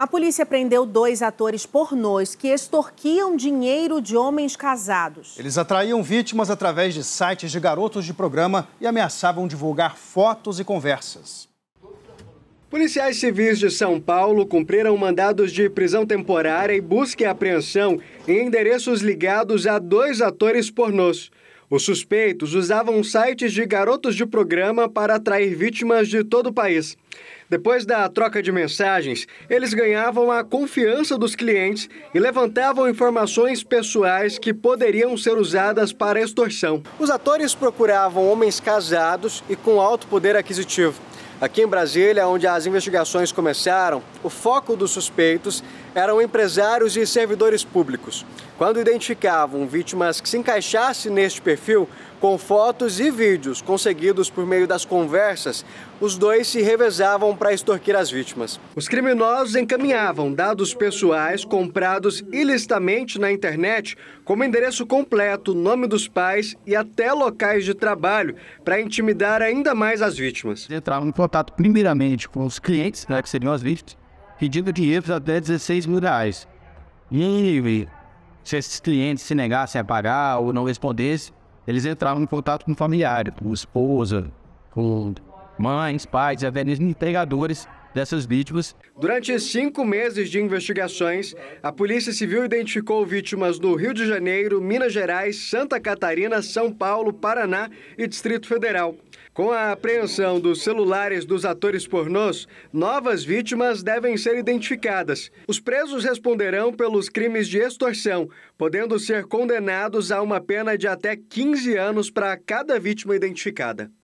A polícia prendeu dois atores pornôs que extorquiam dinheiro de homens casados. Eles atraíam vítimas através de sites de garotos de programa e ameaçavam divulgar fotos e conversas. Policiais civis de São Paulo cumpriram mandados de prisão temporária e busca e apreensão em endereços ligados a dois atores pornôs. Os suspeitos usavam sites de garotos de programa para atrair vítimas de todo o país. Depois da troca de mensagens, eles ganhavam a confiança dos clientes e levantavam informações pessoais que poderiam ser usadas para extorsão. Os atores procuravam homens casados e com alto poder aquisitivo. Aqui em Brasília, onde as investigações começaram, o foco dos suspeitos eram empresários e servidores públicos. Quando identificavam vítimas que se encaixassem neste perfil, com fotos e vídeos conseguidos por meio das conversas, os dois se revezavam para extorquir as vítimas. Os criminosos encaminhavam dados pessoais comprados ilicitamente na internet, como endereço completo, nome dos pais e até locais de trabalho, para intimidar ainda mais as vítimas. Entravam em contato primeiramente com os clientes, né, que seriam as vítimas, pedindo dinheiro até 16 mil reais. E se esses clientes se negassem a pagar ou não respondessem, eles entravam em contato com familiares, com esposa, com mães, pais, até mesmo entregadores dessas vítimas. Durante cinco meses de investigações, a Polícia Civil identificou vítimas no Rio de Janeiro, Minas Gerais, Santa Catarina, São Paulo, Paraná e Distrito Federal. Com a apreensão dos celulares dos atores pornôs, novas vítimas devem ser identificadas. Os presos responderão pelos crimes de extorsão, podendo ser condenados a uma pena de até 15 anos para cada vítima identificada.